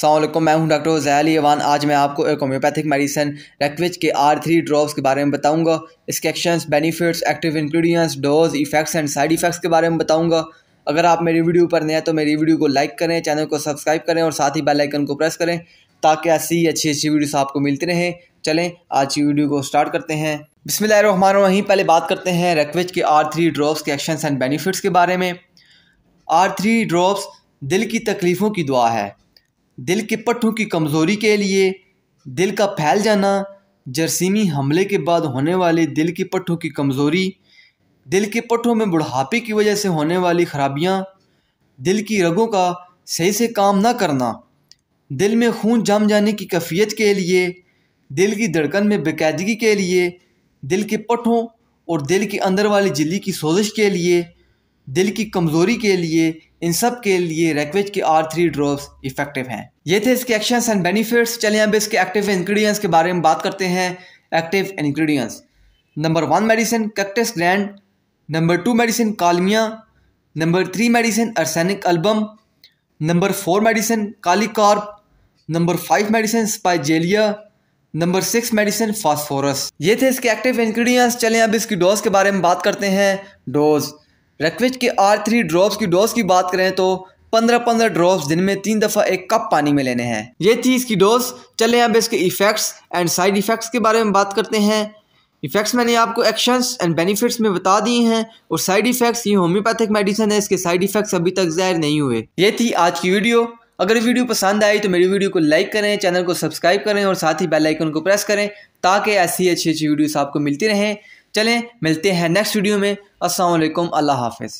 सलामकुम मैं हूं डॉक्टर जयाली अवान आज मैं आपको एक होम्योपैथिक मेडिसिन रेक्विच के आर थ्री ड्रॉप्स के बारे में बताऊंगा इसके actions benefits active ingredients dose effects and side effects के बारे में बताऊंगा अगर आप मेरी वीडियो पर नए तो मेरी वीडियो को लाइक करें चैनल को सब्सक्राइब करें और साथ ही बेलाइकन को प्रेस करें ताकि ऐसी अच्छी अच्छी वीडियोस आपको मिलती रहें चलें आज की वीडियो को स्टार्ट करते हैं वहीं पहले बात करते हैं रेक्विच के आर थ्री ड्रॉप्स के एक्शंस एंड बेनिफिट्स के बारे में आर थ्री ड्रॉप्स दिल की तकलीफ़ों की दुआ है दिल के पट्टों की कमज़ोरी के लिए दिल का फैल जाना जरसीमी हमले के बाद होने वाले दिल के पट्टों की कमज़ोरी दिल के पट्टों में बुढ़ापे की वजह से होने वाली खराबियाँ दिल की रगों का सही से काम ना करना दिल में खून जम जाने की कैफियत के लिए दिल की धड़कन में बेकैदगी के लिए दिल के पट्टों और दिल के अंदर वाली जिली की सोजिश के लिए दिल की कमज़ोरी के लिए इन सब के लिए रेकवेज के आर थ्री ड्रॉप्स इफेक्टिव हैं ये थे इसके एक्शंस एंड बेनिफिट्स चलिए अब इसके एक्टिव इंग्रेडिएंट्स के बारे में बात करते हैं active ingredients number one medicine cactus grand number two medicine kalmia number three medicine arsenic album number four medicine kali carb number five medicine spigelia number six medicine phosphorus ये थे इसके एक्टिव इंग्रेडिएंट्स चलें अब इसकी डोज के बारे में बात करते हैं डोज़ रक्विज के आर थ्री ड्रॉप्स की डोज की बात करें तो पंद्रह पंद्रह ड्रॉप्स दिन में तीन दफ़ा एक कप पानी में लेने हैं ये थी इसकी डोज चलें अब इसके इफ़ेक्ट्स एंड साइड इफ़ेक्ट्स के बारे में बात करते हैं इफ़ेक्ट्स मैंने आपको एक्शंस एंड बेनिफिट्स में बता दिए हैं और साइड इफ़ेक्ट्स ये होम्योपैथिक मेडिसिन है इसके साइड इफ़ेक्ट्स अभी तक ज़ाहिर नहीं हुए ये थी आज की वीडियो अगर वीडियो पसंद आई तो मेरी वीडियो को लाइक करें चैनल को सब्सक्राइब करें और साथ ही बेल आइकन को प्रेस करें ताकि ऐसी अच्छी अच्छी वीडियोस आपको मिलती रहें चलें मिलते हैं नेक्स्ट वीडियो में असलकम अल्लाह हाफिज़